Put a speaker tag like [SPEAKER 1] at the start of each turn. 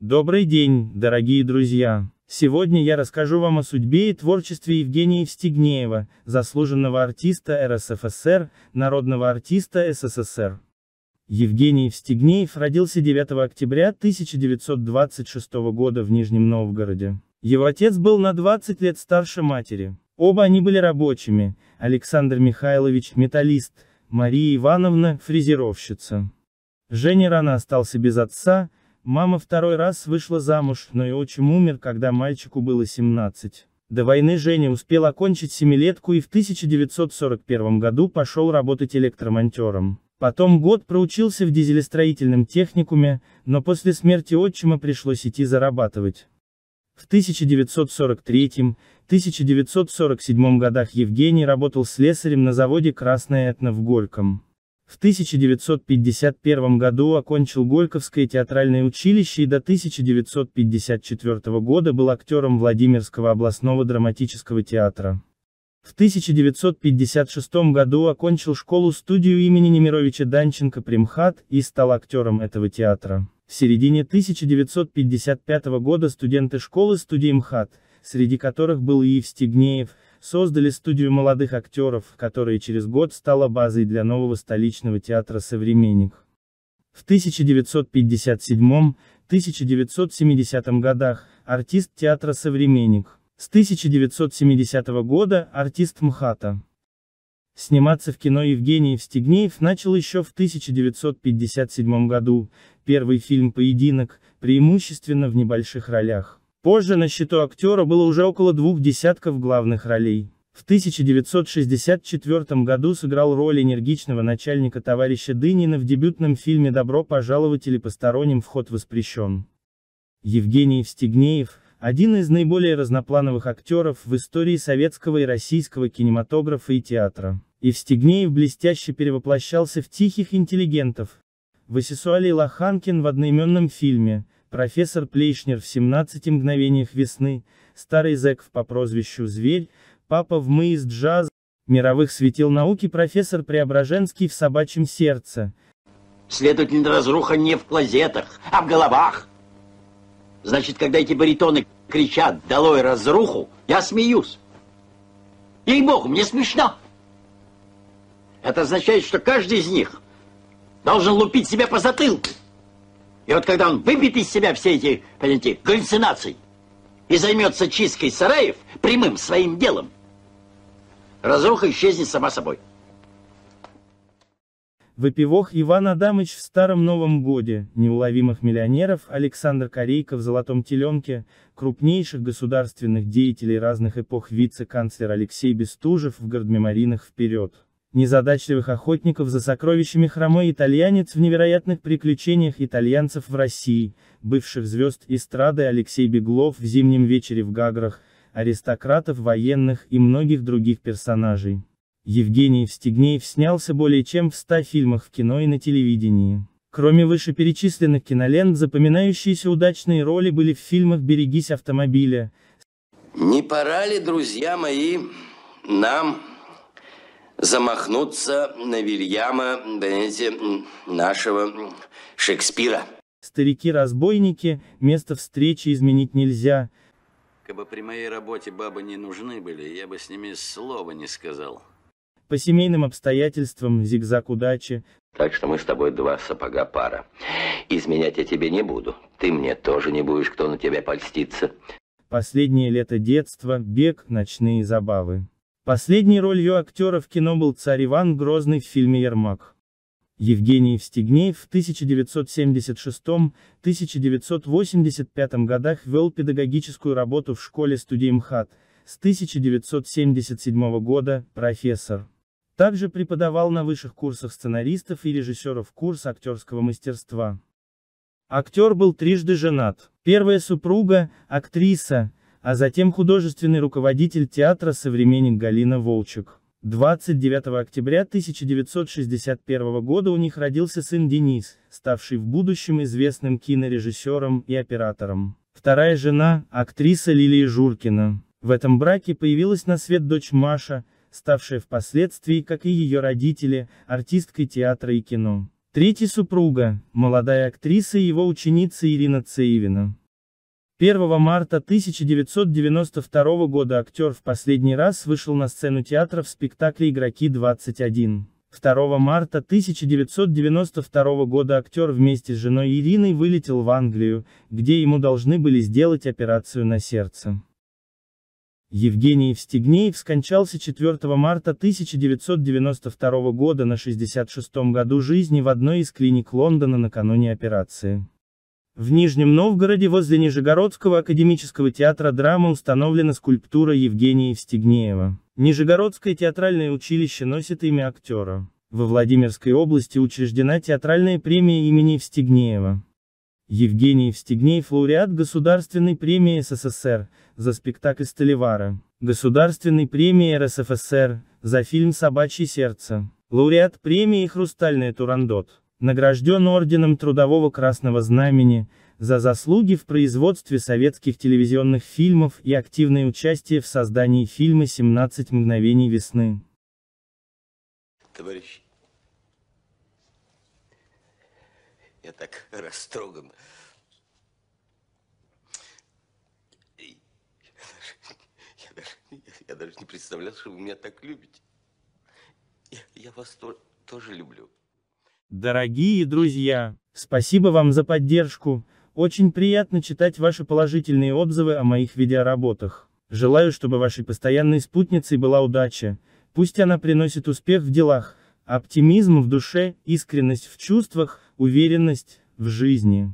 [SPEAKER 1] Добрый день, дорогие друзья! Сегодня я расскажу вам о судьбе и творчестве Евгения Евстигнеева, заслуженного артиста РСФСР, народного артиста СССР. Евгений Евстигнеев родился 9 октября 1926 года в Нижнем Новгороде. Его отец был на 20 лет старше матери. Оба они были рабочими, Александр Михайлович – металлист, Мария Ивановна – фрезеровщица. Женя рано остался без отца, Мама второй раз вышла замуж, но и отчим умер, когда мальчику было 17. До войны Женя успел окончить семилетку и в 1941 году пошел работать электромонтером. Потом год проучился в дизелестроительном техникуме, но после смерти отчима пришлось идти зарабатывать. В 1943-1947 годах Евгений работал слесарем на заводе «Красная Этна» в Горьком. В 1951 году окончил Горьковское театральное училище и до 1954 года был актером Владимирского областного драматического театра. В 1956 году окончил школу-студию имени Немировича Данченко Примхат и стал актером этого театра. В середине 1955 года студенты школы студии МХАТ, среди которых был и Евстигнеев, создали студию молодых актеров, которая через год стала базой для нового столичного театра «Современник». В 1957-1970 годах, артист театра «Современник». С 1970 года, артист МХАТа. Сниматься в кино Евгений Евстигнеев начал еще в 1957 году, первый фильм «Поединок», преимущественно в небольших ролях. Позже на счету актера было уже около двух десятков главных ролей. В 1964 году сыграл роль энергичного начальника товарища Дынина в дебютном фильме «Добро пожаловать» или «Посторонним вход воспрещен». Евгений Встигнеев — один из наиболее разноплановых актеров в истории советского и российского кинематографа и театра. И Встигнеев блестяще перевоплощался в тихих интеллигентов. Васисуалий Лоханкин в одноименном фильме – Профессор Плейшнер в 17 мгновениях весны, старый зэк по прозвищу Зверь, папа в мы из джаз, мировых светил науки профессор Преображенский в собачьем сердце. Следовательно, разруха не в клозетах, а в головах. Значит, когда эти баритоны кричат «Долой разруху!», я смеюсь. Ей-богу, мне смешно. Это означает, что каждый из них должен лупить себя по затылку. И вот когда он выбит из себя все эти, понимаете, галлюцинации и займется чисткой сараев прямым своим делом, разруха исчезнет сама собой. Выпивох Иван Адамыч в Старом Новом Годе, неуловимых миллионеров Александр Корейко в Золотом Теленке, крупнейших государственных деятелей разных эпох вице-канцлер Алексей Бестужев в гордмемаринах вперед. Незадачливых охотников за сокровищами хромой итальянец в невероятных приключениях итальянцев в России, бывших звезд эстрады Алексей Беглов в «Зимнем вечере в Гаграх», аристократов военных и многих других персонажей. Евгений Евстигнеев снялся более чем в 100 фильмах в кино и на телевидении. Кроме вышеперечисленных кинолент, запоминающиеся удачные роли были в фильмах «Берегись автомобиля». Не пора ли, друзья мои, нам замахнуться на Вильяма, знаете, нашего Шекспира. Старики-разбойники, место встречи изменить нельзя. Как бы при моей работе бабы не нужны были, я бы с ними слова не сказал. По семейным обстоятельствам, зигзаг удачи. Так что мы с тобой два сапога пара. Изменять я тебе не буду. Ты мне тоже не будешь, кто на тебя польстится. Последнее лето детства, бег, ночные забавы. Последней ролью актера в кино был царь Иван Грозный в фильме «Ермак». Евгений Встигней в 1976-1985 годах вел педагогическую работу в школе-студии МХАТ, с 1977 года, профессор. Также преподавал на высших курсах сценаристов и режиссеров курс актерского мастерства. Актер был трижды женат. Первая супруга, актриса, а затем художественный руководитель театра «Современник» Галина Волчек. 29 октября 1961 года у них родился сын Денис, ставший в будущем известным кинорежиссером и оператором. Вторая жена, актриса Лилия Журкина. В этом браке появилась на свет дочь Маша, ставшая впоследствии, как и ее родители, артисткой театра и кино. Третья супруга, молодая актриса и его ученица Ирина Цеевина. 1 марта 1992 года актер в последний раз вышел на сцену театра в спектакле «Игроки-21». 2 марта 1992 года актер вместе с женой Ириной вылетел в Англию, где ему должны были сделать операцию на сердце. Евгений Евстигнеев скончался 4 марта 1992 года на 66 году жизни в одной из клиник Лондона накануне операции. В Нижнем Новгороде возле Нижегородского академического театра драмы установлена скульптура Евгения Евстигнеева. Нижегородское театральное училище носит имя актера. Во Владимирской области учреждена театральная премия имени Евстигнеева. Евгений Евстигнеев лауреат Государственной премии СССР, за спектакль Столивара, Государственной премии РСФСР, за фильм «Собачье сердце», лауреат премии «Хрустальное турандот». Награжден Орденом Трудового Красного Знамени, за заслуги в производстве советских телевизионных фильмов и активное участие в создании фильма «17 мгновений весны». Товарищи, я так растроган. Я даже, я я даже не представлял, что вы меня так любите. Я, я вас то, тоже люблю. Дорогие друзья, спасибо вам за поддержку, очень приятно читать ваши положительные отзывы о моих видеоработах. Желаю, чтобы вашей постоянной спутницей была удача, пусть она приносит успех в делах, оптимизм в душе, искренность в чувствах, уверенность в жизни.